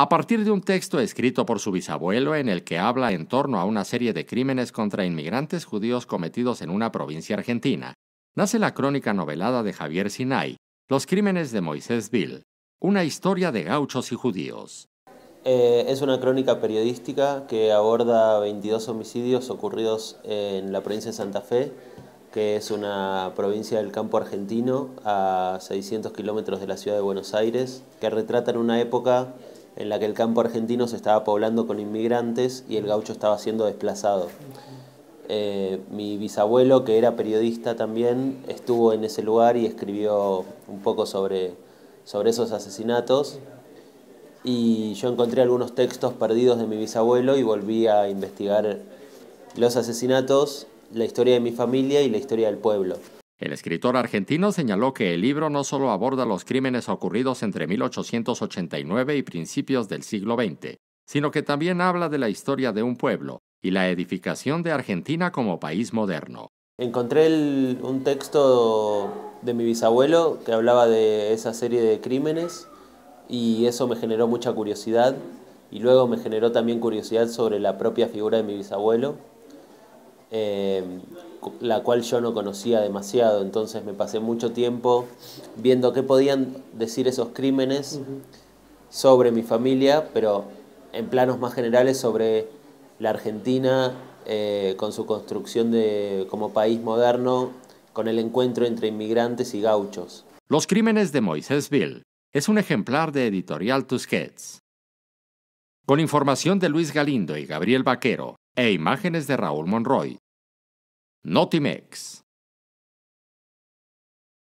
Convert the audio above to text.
a partir de un texto escrito por su bisabuelo en el que habla en torno a una serie de crímenes contra inmigrantes judíos cometidos en una provincia argentina, nace la crónica novelada de Javier Sinay, Los crímenes de Moisés Bill, una historia de gauchos y judíos. Eh, es una crónica periodística que aborda 22 homicidios ocurridos en la provincia de Santa Fe, que es una provincia del campo argentino a 600 kilómetros de la ciudad de Buenos Aires, que retratan una época en la que el campo argentino se estaba poblando con inmigrantes y el gaucho estaba siendo desplazado. Eh, mi bisabuelo, que era periodista también, estuvo en ese lugar y escribió un poco sobre, sobre esos asesinatos. Y yo encontré algunos textos perdidos de mi bisabuelo y volví a investigar los asesinatos, la historia de mi familia y la historia del pueblo. El escritor argentino señaló que el libro no solo aborda los crímenes ocurridos entre 1889 y principios del siglo XX, sino que también habla de la historia de un pueblo y la edificación de Argentina como país moderno. Encontré un texto de mi bisabuelo que hablaba de esa serie de crímenes y eso me generó mucha curiosidad y luego me generó también curiosidad sobre la propia figura de mi bisabuelo eh, la cual yo no conocía demasiado, entonces me pasé mucho tiempo viendo qué podían decir esos crímenes sobre mi familia, pero en planos más generales sobre la Argentina eh, con su construcción de, como país moderno, con el encuentro entre inmigrantes y gauchos. Los crímenes de Moisés Bill es un ejemplar de editorial Tusquets. Con información de Luis Galindo y Gabriel Vaquero, e imágenes de Raúl Monroy. Notimex.